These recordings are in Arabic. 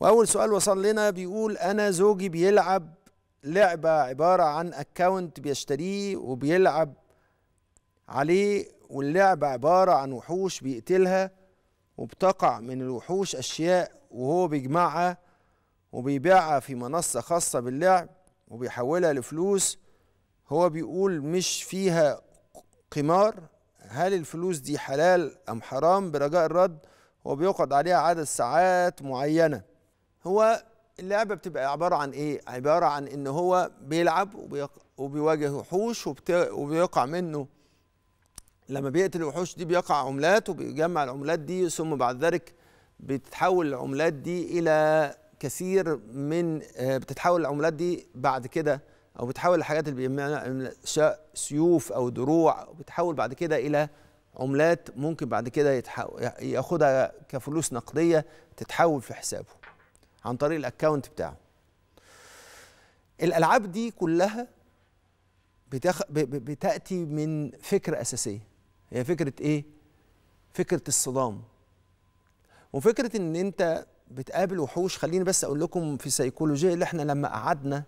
واول سؤال وصل لنا بيقول انا زوجي بيلعب لعبه عباره عن اكونت بيشتريه وبيلعب عليه واللعبه عباره عن وحوش بيقتلها وبتقع من الوحوش اشياء وهو بيجمعها وبيبيعها في منصه خاصه باللعب وبيحولها لفلوس هو بيقول مش فيها قمار هل الفلوس دي حلال ام حرام برجاء الرد وبيقعد عليها عدد ساعات معينه هو اللعبه بتبقى عباره عن ايه عباره عن ان هو بيلعب وبيواجه وحوش وبيقع منه لما بيقتل الوحوش دي بيقع عملات وبيجمع العملات دي ثم بعد ذلك بتتحول العملات دي الى كثير من آه، بتتحول العملات دي بعد كده او بتحول الحاجات اللي بيجمعها سيوف او دروع بتحول بعد كده الى عملات ممكن بعد كده ياخدها كفلوس نقديه تتحول في حسابه عن طريق الاكونت بتاعه الالعاب دي كلها بتخ... بتاتي من فكره اساسيه هي فكره ايه فكره الصدام وفكره ان انت بتقابل وحوش خليني بس اقول لكم في سيكولوجيه اللي احنا لما قعدنا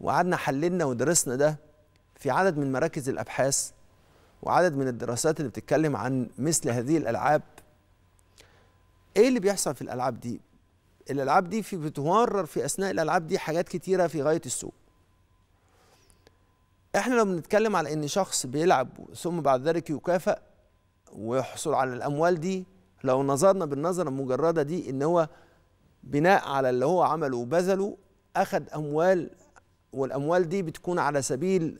وقعدنا حللنا ودرسنا ده في عدد من مراكز الابحاث وعدد من الدراسات اللي بتتكلم عن مثل هذه الالعاب ايه اللي بيحصل في الالعاب دي الالعاب دي في بتمرر في اثناء الالعاب دي حاجات كتيره في غايه السوء احنا لو بنتكلم على ان شخص بيلعب ثم بعد ذلك يكافئ ويحصل على الاموال دي لو نظرنا بالنظره المجرده دي ان هو بناء على اللي هو عمله وبذله اخذ اموال والاموال دي بتكون على سبيل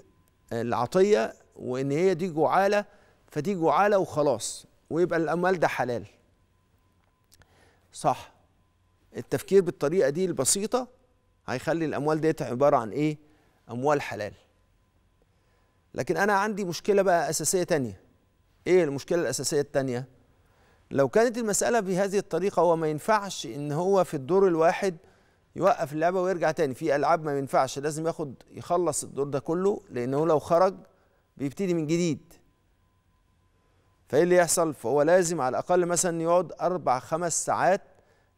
العطيه وان هي دي جعاله فدي جعاله وخلاص ويبقى الاموال ده حلال صح التفكير بالطريقه دي البسيطه هيخلي الاموال ديت عباره عن ايه اموال حلال لكن انا عندي مشكله بقى اساسيه تانية ايه المشكله الاساسيه التانية لو كانت المساله بهذه الطريقه هو ما ينفعش ان هو في الدور الواحد يوقف اللعبه ويرجع تاني في العاب ما ينفعش لازم ياخد يخلص الدور ده كله لانه لو خرج بيبتدي من جديد فايه اللي يحصل فهو لازم على الاقل مثلا يقعد اربع خمس ساعات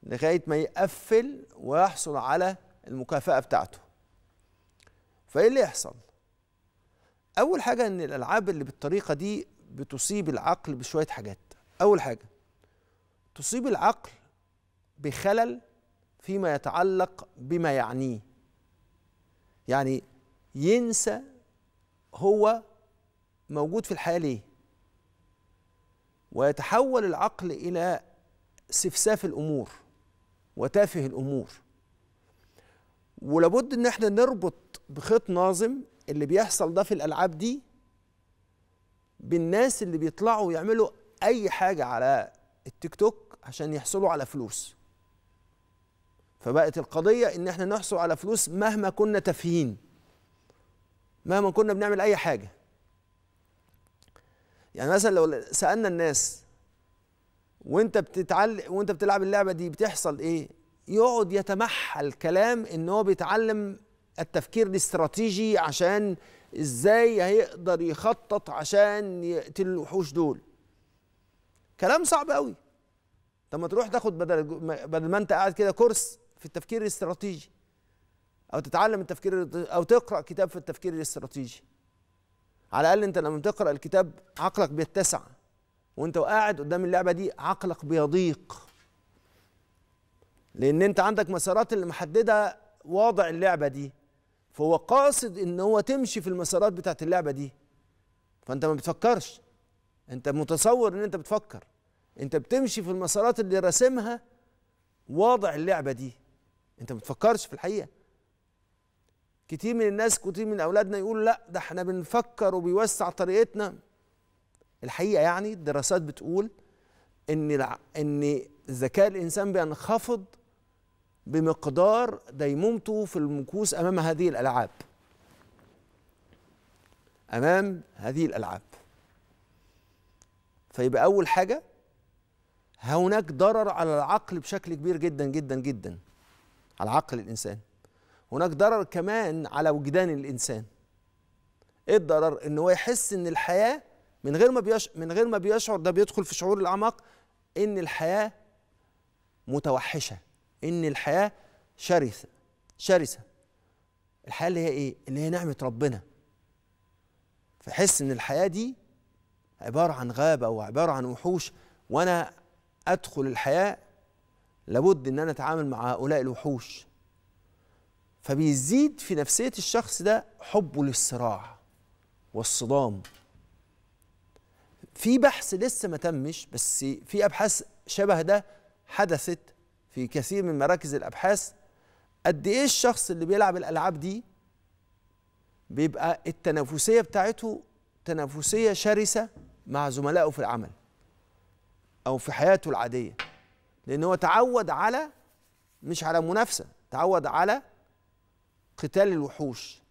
لغايه ما يقفل ويحصل على المكافاه بتاعته فايه اللي يحصل اول حاجه ان الالعاب اللي بالطريقه دي بتصيب العقل بشويه حاجات اول حاجه تصيب العقل بخلل فيما يتعلق بما يعنيه يعني ينسى هو موجود في الحياه ليه ويتحول العقل الى سفساف الامور وتافه الامور ولابد ان احنا نربط بخيط ناظم اللي بيحصل ده في الالعاب دي بالناس اللي بيطلعوا يعملوا اي حاجه على التيك توك عشان يحصلوا على فلوس فبقت القضيه ان احنا نحصل على فلوس مهما كنا تافهين مهما كنا بنعمل اي حاجه يعني مثلا لو سالنا الناس وانت بتتعلم وانت بتلعب اللعبه دي بتحصل ايه يقعد يتمحل كلام ان هو بيتعلم التفكير الاستراتيجي عشان ازاي هيقدر يخطط عشان يقتل الوحوش دول كلام صعب قوي طب ما تروح تاخد بدل بدل ما انت قاعد كده كورس في التفكير الاستراتيجي او تتعلم التفكير او تقرا كتاب في التفكير الاستراتيجي على الاقل انت لما تقرا الكتاب عقلك بيتسع وانت قاعد قدام اللعبه دي عقلك بيضيق لان انت عندك مسارات اللي محدده واضع اللعبه دي فهو قاصد ان هو تمشي في المسارات بتاعت اللعبه دي فانت ما بتفكرش انت متصور ان انت بتفكر انت بتمشي في المسارات اللي راسمها واضع اللعبه دي انت ما بتفكرش في الحقيقه كتير من الناس كتير من اولادنا يقول لا ده احنا بنفكر وبيوسع طريقتنا الحقيقه يعني الدراسات بتقول ان ان ذكاء الانسان بينخفض بمقدار ديمومته في المكوس امام هذه الالعاب امام هذه الالعاب فيبقى اول حاجه هناك ضرر على العقل بشكل كبير جدا جدا جدا على عقل الانسان هناك ضرر كمان على وجدان الانسان ايه الضرر ان هو يحس ان الحياه من غير ما بيش من غير ما بيشعر ده بيدخل في شعور الاعماق ان الحياه متوحشه ان الحياه شرسه شرسه الحياه اللي هي ايه اللي هي نعمه ربنا فحس ان الحياه دي عباره عن غابه وعباره عن وحوش وانا ادخل الحياه لابد ان انا اتعامل مع هؤلاء الوحوش فبيزيد في نفسيه الشخص ده حبه للصراع والصدام في بحث لسه ما تمش بس في ابحاث شبه ده حدثت في كثير من مراكز الابحاث قد ايه الشخص اللي بيلعب الالعاب دي بيبقى التنافسيه بتاعته تنافسيه شرسه مع زملائه في العمل او في حياته العاديه لان هو تعود على مش على منافسه تعود على قتال الوحوش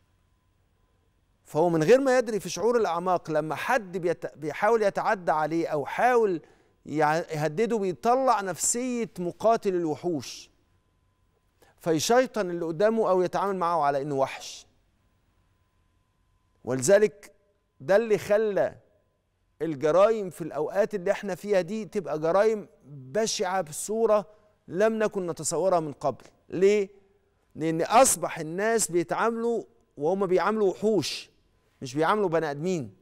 فهو من غير ما يدري في شعور الأعماق لما حد بيت... بيحاول يتعدى عليه أو حاول يهدده بيطلع نفسية مقاتل الوحوش فيشيطن اللي قدامه أو يتعامل معه على إنه وحش ولذلك ده اللي خلى الجرائم في الأوقات اللي احنا فيها دي تبقى جرائم بشعة بصورة لم نكن نتصورها من قبل ليه؟ لأن أصبح الناس بيتعاملوا وهم بيعاملوا وحوش مش بيعاملوا بني ادمين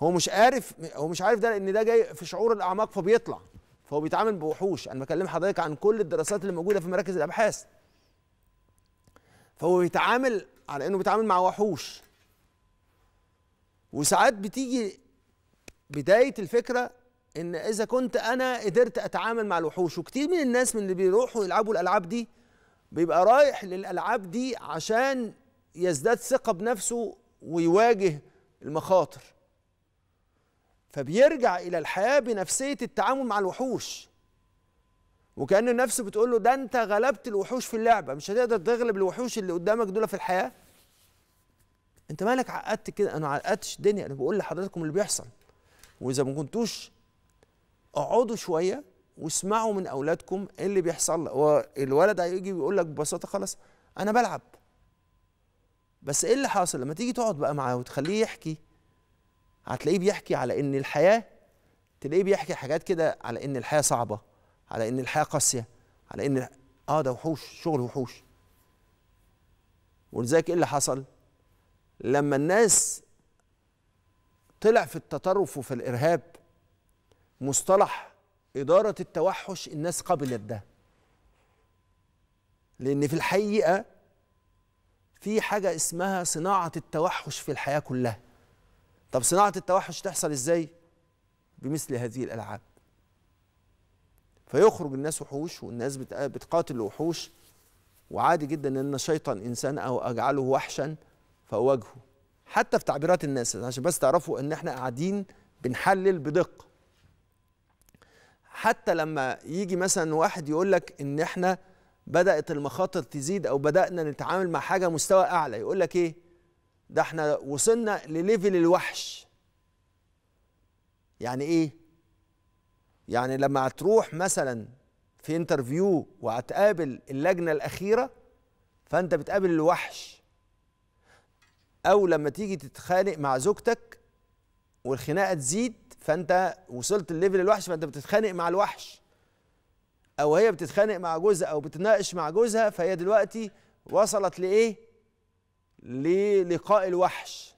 هو مش عارف هو مش عارف ده لان ده جاي في شعور الاعماق فبيطلع فهو بيتعامل بوحوش انا بكلم حضرتك عن كل الدراسات اللي موجوده في مراكز الابحاث فهو بيتعامل على انه بيتعامل مع وحوش وساعات بتيجي بدايه الفكره ان اذا كنت انا قدرت اتعامل مع الوحوش وكتير من الناس من اللي بيروحوا يلعبوا الالعاب دي بيبقى رايح للالعاب دي عشان يزداد ثقه بنفسه ويواجه المخاطر فبيرجع الى الحياه بنفسيه التعامل مع الوحوش وكان النفس بتقول له ده انت غلبت الوحوش في اللعبه مش هتقدر تغلب الوحوش اللي قدامك دول في الحياه انت مالك عقدت كده انا عقدتش الدنيا انا بقول لحضراتكم اللي بيحصل واذا ما كنتوش اقعدوا شويه واسمعوا من اولادكم ايه اللي بيحصل والولد هيجي بيقول لك ببساطه خلاص انا بلعب بس ايه اللي حاصل لما تيجي تقعد بقى معاه وتخليه يحكي هتلاقيه بيحكي على ان الحياه تلاقيه بيحكي حاجات كده على ان الحياه صعبه على ان الحياه قاسيه على ان اه ده وحوش شغل وحوش ولذلك ايه اللي حصل لما الناس طلع في التطرف وفي الارهاب مصطلح اداره التوحش الناس قبلت ده لان في الحقيقه في حاجه اسمها صناعه التوحش في الحياه كلها طب صناعه التوحش تحصل ازاي بمثل هذه الالعاب فيخرج الناس وحوش والناس بتقاتل وحوش وعادي جدا ان الشيطان انسان او اجعله وحشا فاواجهه حتى في تعبيرات الناس عشان بس تعرفوا ان احنا قاعدين بنحلل بدقه حتى لما يجي مثلا واحد يقول لك ان احنا بدات المخاطر تزيد او بدانا نتعامل مع حاجه مستوى اعلى يقول لك ايه ده احنا وصلنا لليفل الوحش يعني ايه يعني لما هتروح مثلا في انترفيو وهتقابل اللجنه الاخيره فانت بتقابل الوحش او لما تيجي تتخانق مع زوجتك والخناقه تزيد فانت وصلت الليفل الوحش فانت بتتخانق مع الوحش او هي بتتخانق مع جوزها او بتناقش مع جوزها فهي دلوقتي وصلت لايه للقاء الوحش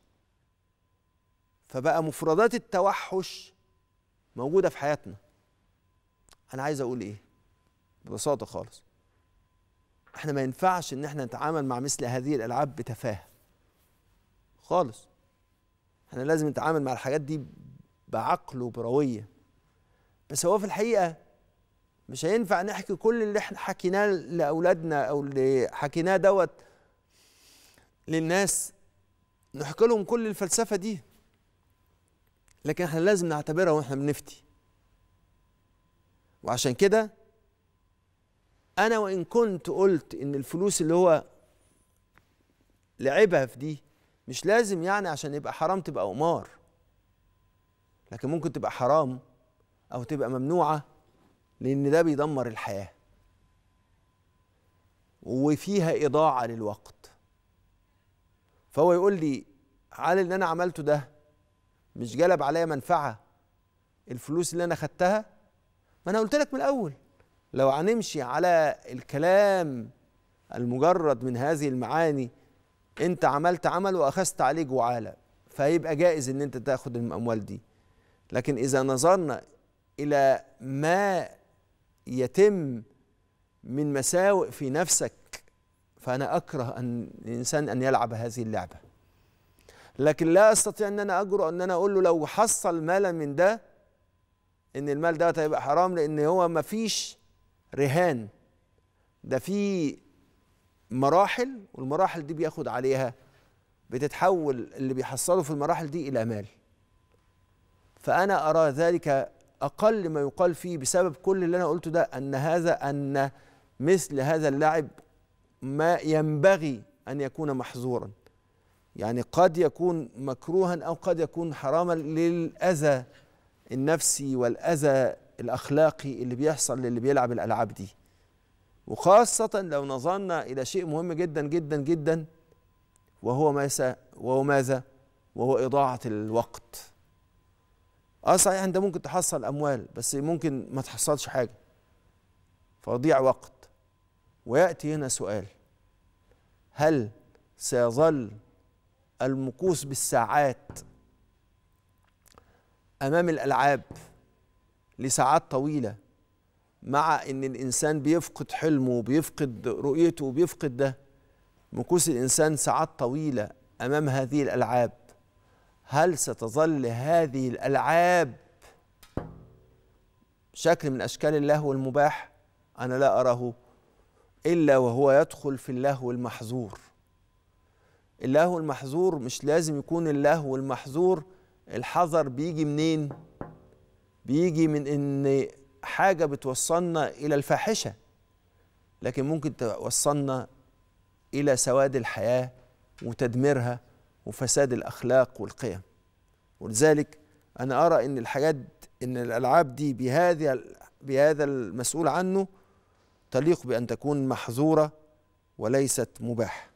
فبقى مفردات التوحش موجوده في حياتنا انا عايز اقول ايه ببساطه خالص احنا ما ينفعش ان احنا نتعامل مع مثل هذه الالعاب بتفاهه خالص احنا لازم نتعامل مع الحاجات دي بعقل وبرويه بس هو في الحقيقه مش هينفع نحكي كل اللي احنا حكيناه لاولادنا او اللي حكيناه دوت للناس نحكي لهم كل الفلسفه دي لكن احنا لازم نعتبرها واحنا بنفتي وعشان كده انا وان كنت قلت ان الفلوس اللي هو لعبها في دي مش لازم يعني عشان يبقى حرام تبقى قمار لكن ممكن تبقى حرام او تبقى ممنوعه لأن ده بيدمر الحياة وفيها إضاعة للوقت فهو يقول لي هل اللي أنا عملته ده مش جلب عليا منفعة الفلوس اللي أنا خدتها ما أنا قلت لك من الأول لو هنمشي على الكلام المجرد من هذه المعاني انت عملت عمل واخذت عليه جعاله فهيبقى جائز ان انت تاخد الاموال دي لكن اذا نظرنا الى ما يتم من مساوئ في نفسك فأنا أكره أن الإنسان أن يلعب هذه اللعبة لكن لا أستطيع أن أنا أجرؤ أن أنا أقول له لو حصل مالا من ده إن المال ده هيبقى حرام لأن هو مفيش رهان ده في مراحل والمراحل دي بياخد عليها بتتحول اللي بيحصله في المراحل دي إلى مال فأنا أرى ذلك اقل ما يقال فيه بسبب كل اللي انا قلته ده ان هذا ان مثل هذا اللاعب ما ينبغي ان يكون محظورا يعني قد يكون مكروها او قد يكون حراما للاذى النفسي والاذى الاخلاقي اللي بيحصل للي بيلعب الالعاب دي وخاصه لو نظرنا الى شيء مهم جدا جدا جدا وهو ماذا وهو ماذا وهو اضاعه الوقت اه صحيح انت ممكن تحصل اموال بس ممكن ما تحصلش حاجه فضيع وقت وياتي هنا سؤال هل سيظل المكوس بالساعات امام الالعاب لساعات طويله مع ان الانسان بيفقد حلمه وبيفقد رؤيته وبيفقد ده مكوس الانسان ساعات طويله امام هذه الالعاب هل ستظل هذه الألعاب شكل من أشكال اللهو المباح أنا لا أراه إلا وهو يدخل في اللهو المحظور اللهو المحظور مش لازم يكون اللهو المحظور الحذر بيجي منين بيجي من ان حاجه بتوصلنا الى الفاحشه لكن ممكن توصلنا الى سواد الحياه وتدميرها وفساد الأخلاق والقيم ولذلك أنا أرى أن الحاجات أن الألعاب دي بهذا بهذا المسؤول عنه تليق بأن تكون محظورة وليست مباحة